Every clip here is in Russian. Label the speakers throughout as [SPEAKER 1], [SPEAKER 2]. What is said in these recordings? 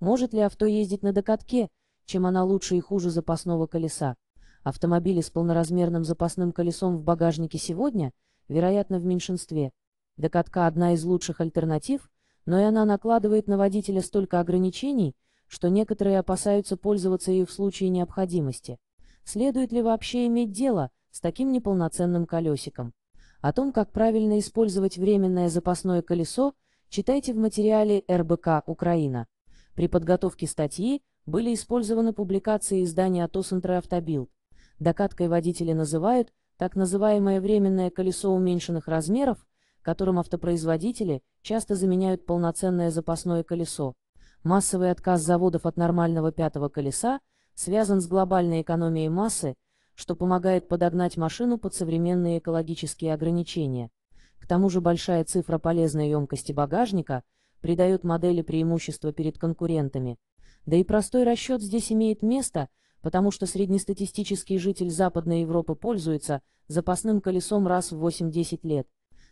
[SPEAKER 1] Может ли авто ездить на докатке, чем она лучше и хуже запасного колеса? Автомобили с полноразмерным запасным колесом в багажнике сегодня, вероятно, в меньшинстве. Докатка – одна из лучших альтернатив, но и она накладывает на водителя столько ограничений, что некоторые опасаются пользоваться ею в случае необходимости. Следует ли вообще иметь дело с таким неполноценным колесиком? О том, как правильно использовать временное запасное колесо, читайте в материале РБК «Украина». При подготовке статьи были использованы публикации издания АТО АвтоБилд. Докаткой водители называют так называемое временное колесо уменьшенных размеров, которым автопроизводители часто заменяют полноценное запасное колесо. Массовый отказ заводов от нормального пятого колеса связан с глобальной экономией массы, что помогает подогнать машину под современные экологические ограничения. К тому же большая цифра полезной емкости багажника – придает модели преимущество перед конкурентами. Да и простой расчет здесь имеет место, потому что среднестатистический житель Западной Европы пользуется запасным колесом раз в 8-10 лет.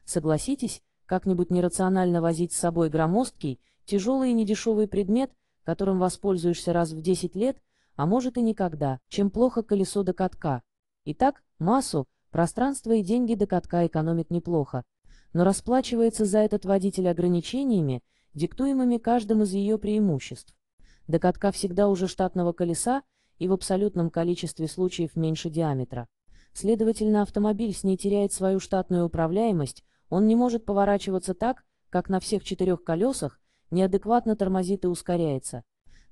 [SPEAKER 1] Согласитесь, как-нибудь нерационально возить с собой громоздкий, тяжелый и недешевый предмет, которым воспользуешься раз в 10 лет, а может и никогда, чем плохо колесо до катка. Итак, массу, пространство и деньги до катка экономит неплохо, но расплачивается за этот водитель ограничениями, диктуемыми каждым из ее преимуществ. До катка всегда уже штатного колеса и в абсолютном количестве случаев меньше диаметра. Следовательно, автомобиль с ней теряет свою штатную управляемость, он не может поворачиваться так, как на всех четырех колесах, неадекватно тормозит и ускоряется.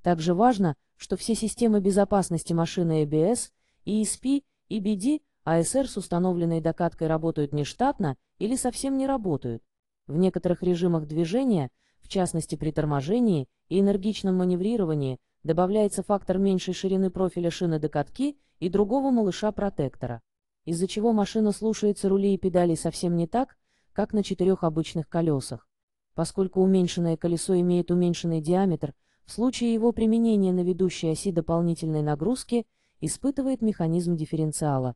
[SPEAKER 1] Также важно, что все системы безопасности машины ABS, ESP, EBD, ASR с установленной докаткой работают нештатно или совсем не работают. В некоторых режимах движения – в частности при торможении и энергичном маневрировании добавляется фактор меньшей ширины профиля шины до катки и другого малыша-протектора, из-за чего машина слушается рулей и педалей совсем не так, как на четырех обычных колесах. Поскольку уменьшенное колесо имеет уменьшенный диаметр, в случае его применения на ведущей оси дополнительной нагрузки испытывает механизм дифференциала.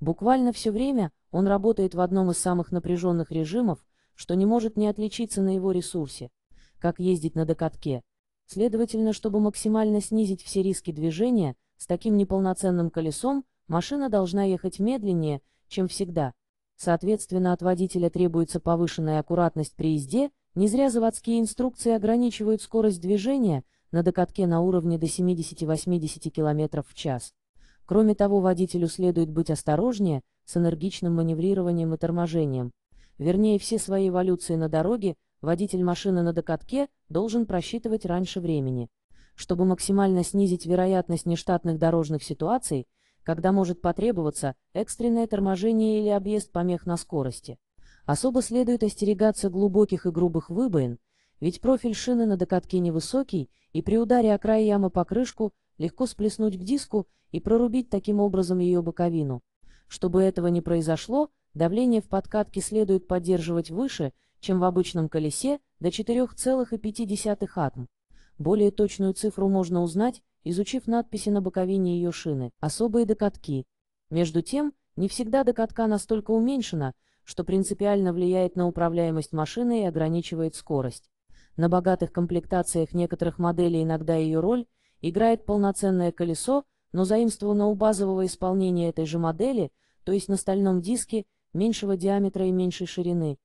[SPEAKER 1] Буквально все время он работает в одном из самых напряженных режимов, что не может не отличиться на его ресурсе как ездить на докатке. Следовательно, чтобы максимально снизить все риски движения, с таким неполноценным колесом машина должна ехать медленнее, чем всегда. Соответственно, от водителя требуется повышенная аккуратность при езде, не зря заводские инструкции ограничивают скорость движения на докатке на уровне до 70-80 км в час. Кроме того, водителю следует быть осторожнее с энергичным маневрированием и торможением. Вернее, все свои эволюции на дороге – Водитель машины на докатке должен просчитывать раньше времени, чтобы максимально снизить вероятность нештатных дорожных ситуаций, когда может потребоваться экстренное торможение или объезд помех на скорости. Особо следует остерегаться глубоких и грубых выбоин, ведь профиль шины на докатке невысокий, и при ударе о край ямы покрышку легко сплеснуть к диску и прорубить таким образом ее боковину. Чтобы этого не произошло, давление в подкатке следует поддерживать выше – чем в обычном колесе, до 4,5 атм. Более точную цифру можно узнать, изучив надписи на боковине ее шины, особые докатки. Между тем, не всегда докатка настолько уменьшена, что принципиально влияет на управляемость машины и ограничивает скорость. На богатых комплектациях некоторых моделей иногда ее роль играет полноценное колесо, но заимствовано у базового исполнения этой же модели, то есть на стальном диске, меньшего диаметра и меньшей ширины.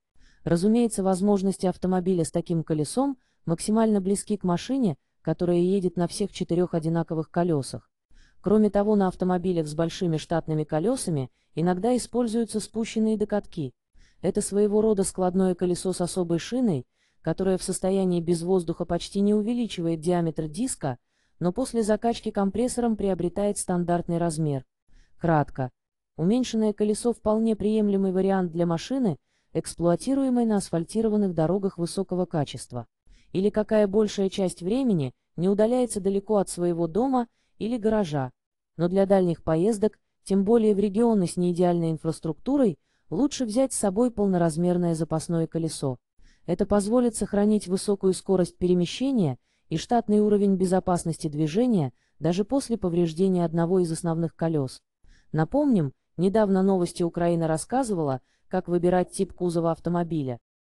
[SPEAKER 1] Разумеется, возможности автомобиля с таким колесом максимально близки к машине, которая едет на всех четырех одинаковых колесах. Кроме того, на автомобилях с большими штатными колесами иногда используются спущенные докатки. Это своего рода складное колесо с особой шиной, которое в состоянии без воздуха почти не увеличивает диаметр диска, но после закачки компрессором приобретает стандартный размер. Кратко. Уменьшенное колесо вполне приемлемый вариант для машины, эксплуатируемой на асфальтированных дорогах высокого качества, или какая большая часть времени не удаляется далеко от своего дома или гаража, но для дальних поездок, тем более в регионы с неидеальной инфраструктурой, лучше взять с собой полноразмерное запасное колесо. Это позволит сохранить высокую скорость перемещения и штатный уровень безопасности движения даже после повреждения одного из основных колес. Напомним, Недавно новости Украина рассказывала, как выбирать тип кузова автомобиля,